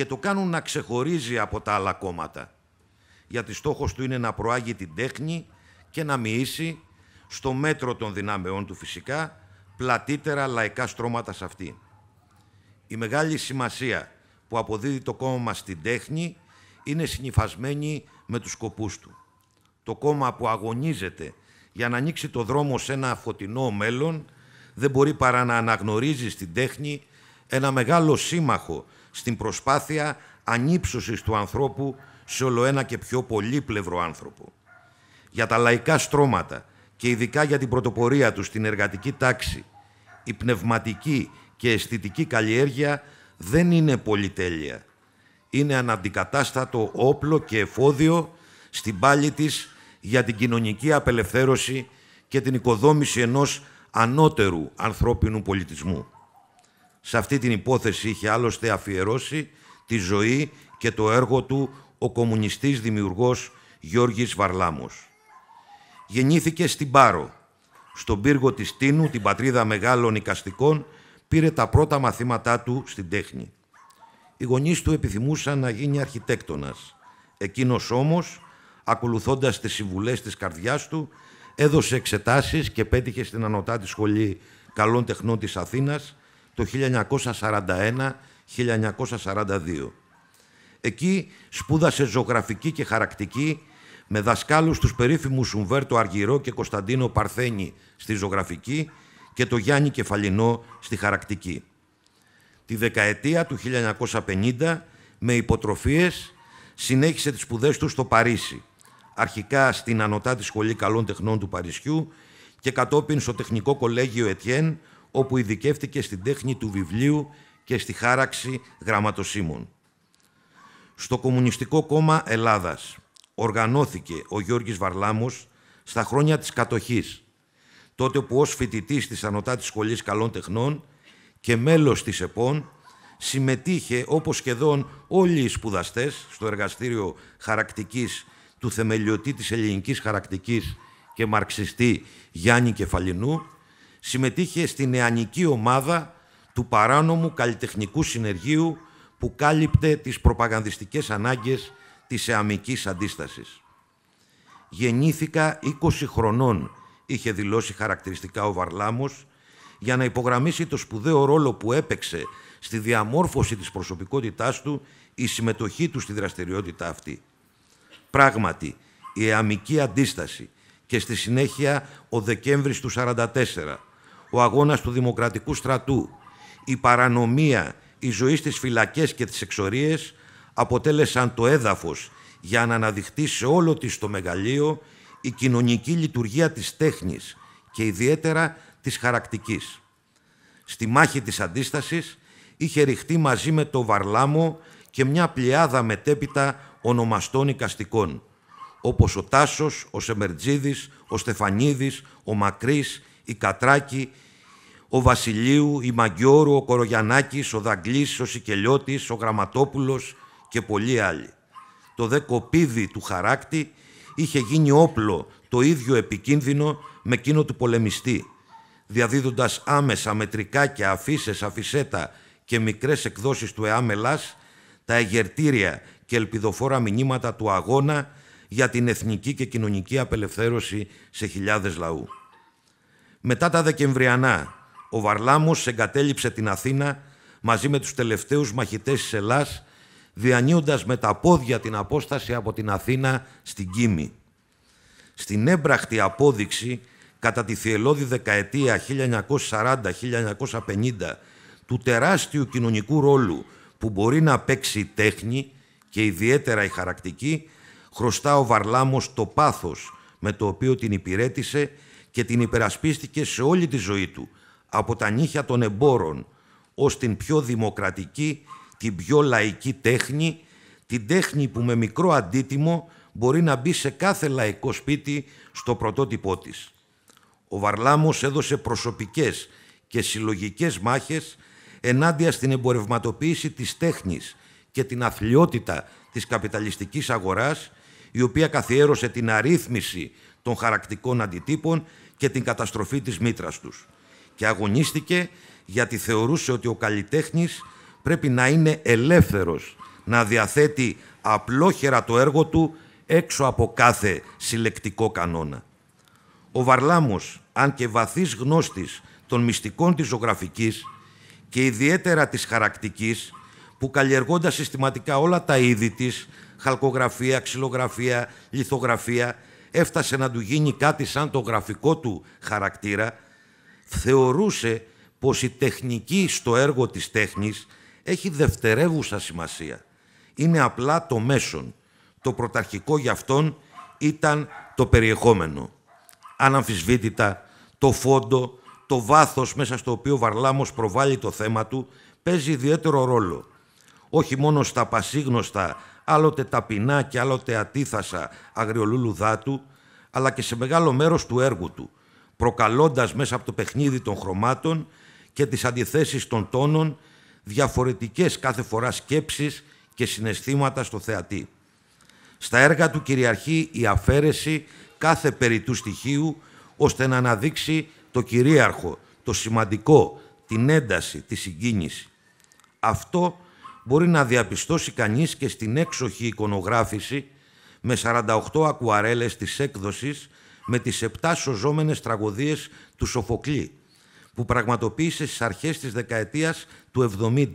και το κάνουν να ξεχωρίζει από τα άλλα κόμματα. Γιατί στόχος του είναι να προάγει την τέχνη και να μοιήσει στο μέτρο των δυνάμεών του φυσικά πλατύτερα λαϊκά στρώματα σε αυτή. Η μεγάλη σημασία που αποδίδει το κόμμα μας στην τέχνη είναι συνειφασμένη με τους σκοπούς του. Το κόμμα που αγωνίζεται για να ανοίξει το δρόμο σε ένα φωτεινό μέλλον δεν μπορεί παρά να αναγνωρίζει στην τέχνη ένα μεγάλο σύμμαχο στην προσπάθεια ανύψωσης του ανθρώπου σε όλο ένα και πιο πολύπλευρο άνθρωπο. Για τα λαϊκά στρώματα και ειδικά για την πρωτοπορία τους στην εργατική τάξη, η πνευματική και αισθητική καλλιέργεια δεν είναι πολυτέλεια. Είναι αναντικατάστατο όπλο και εφόδιο στην πάλη της για την κοινωνική απελευθέρωση και την οικοδόμηση ενός ανώτερου ανθρώπινου πολιτισμού σε αυτή την υπόθεση είχε άλλωστε αφιερώσει τη ζωή και το έργο του ο κομμουνιστής δημιουργός Γιώργης Βαρλάμος. Γεννήθηκε στην Πάρο. Στον πύργο της Τίνου, την πατρίδα μεγάλων οικαστικών, πήρε τα πρώτα μαθήματά του στην τέχνη. Οι γονείς του επιθυμούσαν να γίνει αρχιτέκτονας. Εκείνος όμως, ακολουθώντας τις συμβουλές της καρδιάς του, έδωσε εξετάσεις και πέτυχε στην ανωτάτη σχολή καλών τεχνών της Αθήνας το 1941-1942. Εκεί σπούδασε ζωγραφική και χαρακτική με δασκάλους τους περίφημους Σουμβέρτο Αργυρό και Κωνσταντίνο Παρθένη στη ζωγραφική και το Γιάννη Κεφαλινό στη χαρακτική. Τη δεκαετία του 1950, με υποτροφίες, συνέχισε τις σπουδές του στο Παρίσι, αρχικά στην Ανωτάτη Σχολή Καλών Τεχνών του Παρισιού και κατόπιν στο Τεχνικό Κολέγιο Ετιέν, όπου ειδικεύτηκε στην τέχνη του βιβλίου και στη χάραξη γραμματοσύμων. Στο Κομμουνιστικό Κόμμα Ελλάδας οργανώθηκε ο Γιώργης Βαρλάμος στα χρόνια της κατοχής, τότε που ως φοιτητής της Ανωτάτης Σχολής Καλών Τεχνών και μέλος της ΕΠΟΝ συμμετείχε όπως σχεδόν όλοι οι σπουδαστές στο εργαστήριο χαρακτικής του θεμελιωτή της ελληνικής χαρακτικής και μαρξιστή Γιάννη Κεφαλινού συμμετείχε στην νεανική ομάδα του παράνομου καλλιτεχνικού συνεργείου που κάλυπτε τις προπαγανδιστικές ανάγκες της εαμικής αντίστασης. «Γεννήθηκα 20 χρονών», είχε δηλώσει χαρακτηριστικά ο Βαρλάμος, για να υπογραμμίσει το σπουδαίο ρόλο που έπαιξε στη διαμόρφωση της προσωπικότητάς του η συμμετοχή του στη δραστηριότητα αυτή. Πράγματι, η αμική αντίσταση και στη συνέχεια ο Δεκέμβρης του 1944 ο αγώνας του δημοκρατικού στρατού, η παρανομία, η ζωή στις φυλακές και τις εξορίες αποτέλεσαν το έδαφος για να αναδειχθεί σε όλο της το μεγαλείο η κοινωνική λειτουργία της τέχνης και ιδιαίτερα της χαρακτικής. Στη μάχη της αντίστασης είχε ρηχτεί μαζί με το Βαρλάμο και μια πλειάδα μετέπειτα ονομαστών οικαστικών, όπως ο Τάσος, ο Σεμερτζίδης, ο Στεφανίδης, ο Μακρής η Κατράκη, ο Βασιλείου, η Μαγκιόρου, ο Κορογιαννάκης, ο Δαγκλής, ο Σικελιώτης, ο Γραμματόπουλος και πολλοί άλλοι. Το δε κοπίδι του χαράκτη είχε γίνει όπλο το ίδιο επικίνδυνο με εκείνο του πολεμιστή, διαδίδοντας άμεσα μετρικά και αφίσες αφισέτα και μικρές εκδόσεις του ΕΑΜΕΛΑΣ, τα εγερτήρια και ελπιδοφόρα μηνύματα του αγώνα για την εθνική και κοινωνική απελευθέρωση σε χιλιάδες λαού. Μετά τα Δεκεμβριανά, ο Βαρλάμος εγκατέλειψε την Αθήνα μαζί με τους τελευταίους μαχητές της Ελλάς, διανύοντας με τα πόδια την απόσταση από την Αθήνα στην Κίμη. Στην έμπρακτη απόδειξη, κατά τη θυελώδη δεκαετία 1940-1950, του τεράστιου κοινωνικού ρόλου που μπορεί να παίξει η τέχνη και ιδιαίτερα η χαρακτική, χρωστά ο Βαρλάμος το πάθος με το οποίο την υπηρέτησε και την υπερασπίστηκε σε όλη τη ζωή του, από τα νύχια των εμπόρων ως την πιο δημοκρατική, την πιο λαϊκή τέχνη, την τέχνη που με μικρό αντίτιμο μπορεί να μπει σε κάθε λαϊκό σπίτι στο πρωτότυπό της. Ο Βαρλάμος έδωσε προσωπικές και συλλογικές μάχες ενάντια στην εμπορευματοποίηση της τέχνης και την αθλειότητα της καπιταλιστικής αγοράς, η οποία καθιέρωσε την αρρύθμιση των χαρακτικών αντιτύπων και την καταστροφή της μήτρας τους. Και αγωνίστηκε γιατί θεωρούσε ότι ο καλλιτέχνης πρέπει να είναι ελεύθερος, να διαθέτει απλόχερα το έργο του έξω από κάθε συλλεκτικό κανόνα. Ο Βαρλάμος, αν και βαθύς γνώστης των μυστικών της ζωγραφικής και ιδιαίτερα της χαρακτικής, που καλλιεργώντας συστηματικά όλα τα είδη της, χαλκογραφία, ξυλογραφία, λιθογραφία, έφτασε να του γίνει κάτι σαν το γραφικό του χαρακτήρα, θεωρούσε πως η τεχνική στο έργο της τέχνης έχει δευτερεύουσα σημασία. Είναι απλά το μέσον. Το πρωταρχικό για αυτόν ήταν το περιεχόμενο. Αναμφισβήτητα, το φόντο, το βάθος μέσα στο οποίο ο Βαρλάμος προβάλλει το θέμα του παίζει ιδιαίτερο ρόλο όχι μόνο στα πασίγνωστα, άλλοτε ταπεινά και άλλοτε ατίθασα αγριολούλουδά του, αλλά και σε μεγάλο μέρος του έργου του, προκαλώντας μέσα από το παιχνίδι των χρωμάτων και τις αντιθέσεις των τόνων διαφορετικές κάθε φορά σκέψεις και συναισθήματα στο θεατή. Στα έργα του κυριαρχεί η αφαίρεση κάθε περιτού στοιχείου ώστε να αναδείξει το κυρίαρχο, το σημαντικό, την ένταση, τη συγκίνηση. Αυτό μπορεί να διαπιστώσει κανείς και στην έξοχη εικονογράφηση με 48 ακουαρέλες της έκδοσης με τις 7 σωζόμενες τραγωδίες του Σοφοκλή που πραγματοποίησε στις αρχές της δεκαετίας του 70.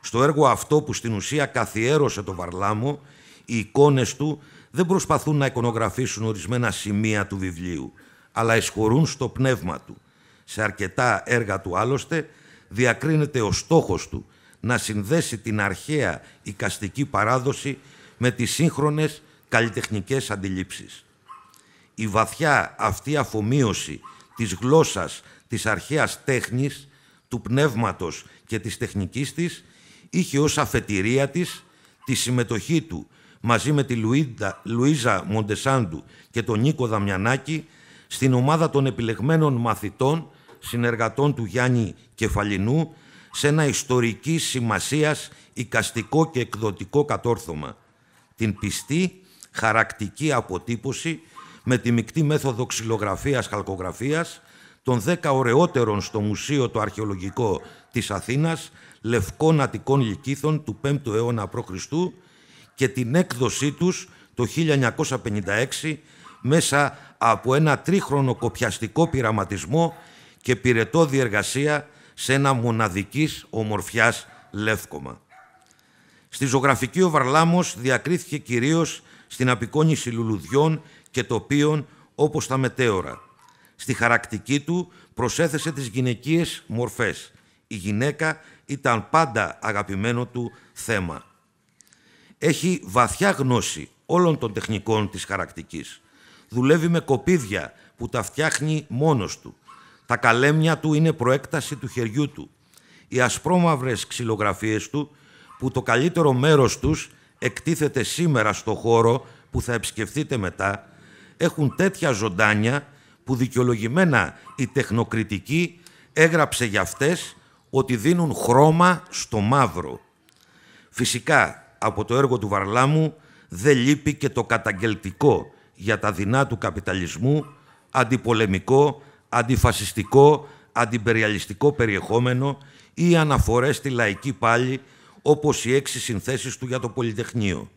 Στο έργο αυτό που στην ουσία καθιέρωσε το Βαρλάμο, οι εικόνες του δεν προσπαθούν να εικονογραφήσουν ορισμένα σημεία του βιβλίου, αλλά εισχωρούν στο πνεύμα του. Σε αρκετά έργα του άλλωστε διακρίνεται ο στόχος του – να συνδέσει την αρχαία οικαστική παράδοση με τις σύγχρονες καλλιτεχνικές αντιλήψεις. Η βαθιά αυτή αφομοίωση της γλώσσας της αρχαίας τέχνης, του πνεύματος και της τεχνικής της, είχε ως αφετηρία της τη συμμετοχή του μαζί με τη Λουίζα Μοντεσάντου και τον Νίκο Δαμιανάκη στην ομάδα των επιλεγμένων μαθητών, συνεργατών του Γιάννη Κεφαλινού σε ένα ιστορική σημασίας οικαστικό και εκδοτικό κατόρθωμα. Την πιστή, χαρακτική αποτύπωση με τη μεικτή μέθοδο ξυλογραφίας-χαλκογραφίας των δέκα ωραιότερων στο Μουσείο το Αρχαιολογικό της Αθήνας λευκών Αττικών λυκήθων του 5ου αιώνα π.Χ. και την έκδοσή τους το 1956 μέσα από ένα τρίχρονο κοπιαστικό πειραματισμό και πυρετό διεργασία σε ένα μοναδικής ομορφιάς λεύκομα. Στη ζωγραφική ο Βαρλάμος διακρίθηκε κυρίως στην απεικόνιση λουλουδιών και τοπίων όπως τα μετέωρα. Στη χαρακτική του προσέθεσε τις γυναικείες μορφές. Η γυναίκα ήταν πάντα αγαπημένο του θέμα. Έχει βαθιά γνώση όλων των τεχνικών της χαρακτικής. Δουλεύει με κοπίδια που τα φτιάχνει μόνος του. Τα καλέμια του είναι προέκταση του χεριού του. Οι ασπρόμαυρες ξυλογραφίες του, που το καλύτερο μέρος τους εκτίθεται σήμερα στο χώρο που θα επισκεφθείτε μετά, έχουν τέτοια ζωντάνια που δικαιολογημένα η τεχνοκριτική έγραψε για αυτές ότι δίνουν χρώμα στο μαύρο. Φυσικά, από το έργο του Βαρλάμου δεν λείπει και το καταγγελτικό για τα δεινά του καπιταλισμού, αντιπολεμικό αντιφασιστικό, αντιπεριαλιστικό περιεχόμενο ή αναφορές στη λαϊκή παλι όπως οι έξι συνθέσεις του για το Πολυτεχνείο.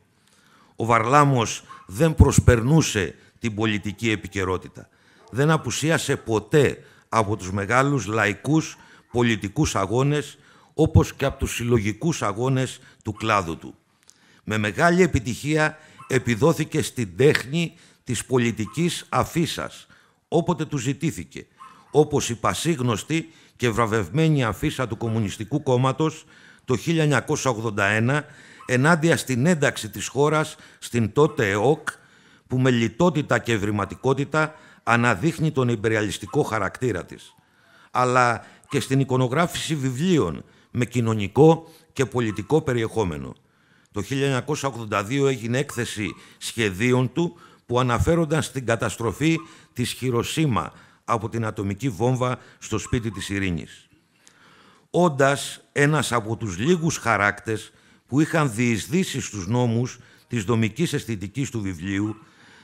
Ο Βαρλάμος δεν προσπερνούσε την πολιτική επικαιρότητα. Δεν απουσίασε ποτέ από τους μεγάλους λαϊκούς πολιτικούς αγώνες, όπως και από τους συλλογικούς αγώνες του κλάδου του. Με μεγάλη επιτυχία επιδόθηκε στην τέχνη της πολιτικής αφίσας, όποτε του ζητήθηκε, όπως η πασίγνωστη και βραβευμένη αφίσα του Κομμουνιστικού Κόμματος το 1981 ενάντια στην ένταξη της χώρας στην τότε ΕΟΚ που με λιτότητα και ευρηματικότητα αναδείχνει τον υπεριαλιστικό χαρακτήρα της. Αλλά και στην εικονογράφηση βιβλίων με κοινωνικό και πολιτικό περιεχόμενο. Το 1982 έγινε έκθεση σχεδίων του που αναφέρονταν στην καταστροφή της Χειροσύμα από την ατομική βόμβα στο σπίτι της Ειρήνης. Όντας ένας από τους λίγους χαράκτες που είχαν διεισδύσει στους νόμους της δομικής αισθητικής του βιβλίου,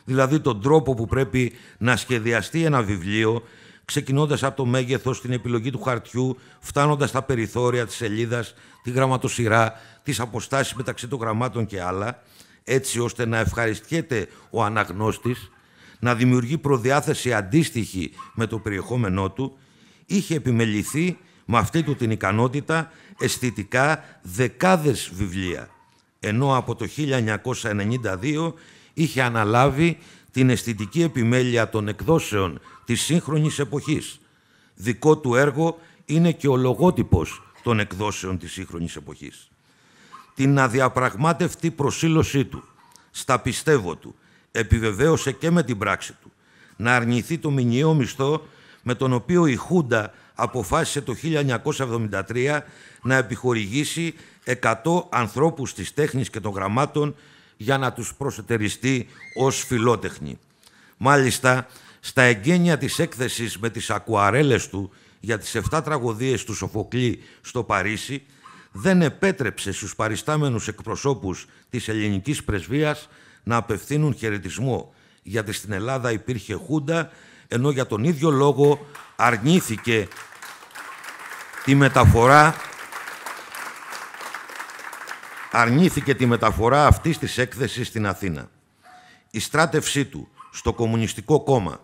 δηλαδή τον τρόπο που πρέπει να σχεδιαστεί ένα βιβλίο, ξεκινώντας από το μέγεθος, την επιλογή του χαρτιού, φτάνοντας στα περιθώρια της σελίδας, τη γραμματοσυρά, τις αποστάσεις μεταξύ των γραμμάτων και άλλα, έτσι ώστε να ευχαριστιέται ο αναγνώστης, να δημιουργεί προδιάθεση αντίστοιχη με το περιεχόμενό του, είχε επιμεληθεί με αυτή του την ικανότητα αισθητικά δεκάδες βιβλία, ενώ από το 1992 είχε αναλάβει την αισθητική επιμέλεια των εκδόσεων της σύγχρονης εποχής. Δικό του έργο είναι και ο λογότυπος των εκδόσεων της σύγχρονης εποχής την αδιαπραγμάτευτη προσήλωσή του στα πιστεύω του, επιβεβαίωσε και με την πράξη του να αρνηθεί το μηνιαίο μισθό με τον οποίο η Χούντα αποφάσισε το 1973 να επιχορηγήσει 100 ανθρώπους της τέχνης και των γραμμάτων για να τους προσετεριστεί ως φιλότεχνη. Μάλιστα, στα εγγένεια της έκθεσης με τις ακουαρέλες του για τις 7 τραγωδίες του Σοφοκλή στο Παρίσι, δεν επέτρεψε στους παριστάμενους εκπροσώπους της ελληνικής πρεσβείας να απευθύνουν χαιρετισμό, γιατί στην Ελλάδα υπήρχε χούντα, ενώ για τον ίδιο λόγο αρνήθηκε τη μεταφορά αρνήθηκε τη μεταφορά αυτής της έκθεσης στην Αθήνα. Η στράτευσή του στο Κομμουνιστικό Κόμμα,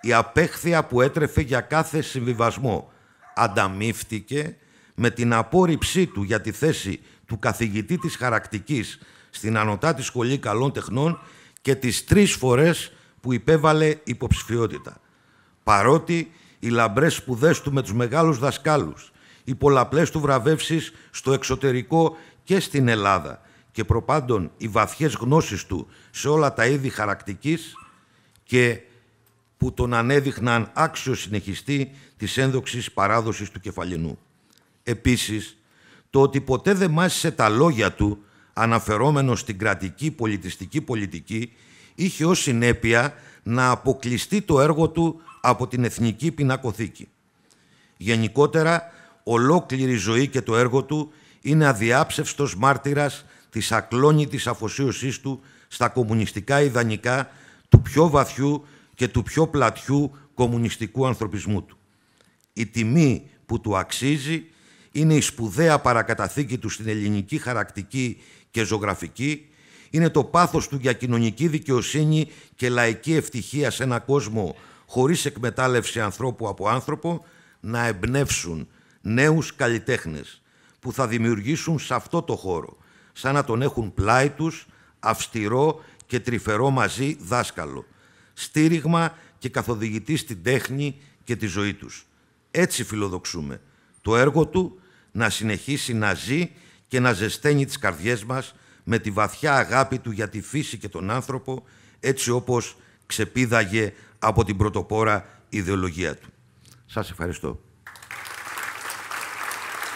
η απέχθεια που έτρεφε για κάθε συμβιβασμό, ανταμείφθηκε με την απόρριψή του για τη θέση του καθηγητή της χαρακτικής στην Ανωτάτη Σχολή Καλών Τεχνών και τις τρεις φορές που υπέβαλε υποψηφιότητα. Παρότι οι λαμπρές σπουδές του με τους μεγάλους δασκάλους, οι πολλαπλές του βραβεύσεις στο εξωτερικό και στην Ελλάδα και προπάντων οι βαθιές γνώσεις του σε όλα τα είδη χαρακτικής και που τον ανέδειχναν άξιο συνεχιστή της ένδοξης παράδοσης του κεφαλινού. Επίσης, το ότι ποτέ δεν μάσησε τα λόγια του αναφερόμενο στην κρατική πολιτιστική πολιτική είχε ως συνέπεια να αποκλειστεί το έργο του από την Εθνική Πινακοθήκη. Γενικότερα, ολόκληρη η ζωή και το έργο του είναι αδιάψευστος μάρτυρας της ακλόνητης αφοσίωσής του στα κομμουνιστικά ιδανικά του πιο βαθιού και του πιο πλατιού κομμουνιστικού ανθρωπισμού του. Η τιμή που του αξίζει είναι η σπουδαία παρακαταθήκη του στην ελληνική χαρακτική και ζωγραφική, είναι το πάθος του για κοινωνική δικαιοσύνη και λαϊκή ευτυχία σε ένα κόσμο χωρίς εκμετάλλευση ανθρώπου από άνθρωπο, να εμπνεύσουν νέους καλλιτέχνες που θα δημιουργήσουν σε αυτό το χώρο, σαν να τον έχουν πλάι τους, αυστηρό και τρυφερό μαζί δάσκαλο, στήριγμα και καθοδηγητή στην τέχνη και τη ζωή τους. Έτσι φιλοδοξούμε το έργο του να συνεχίσει να ζει και να ζεσταίνει τις καρδιές μας με τη βαθιά αγάπη του για τη φύση και τον άνθρωπο, έτσι όπως ξεπίδαγε από την πρωτοπόρα ιδεολογία του. Σας ευχαριστώ.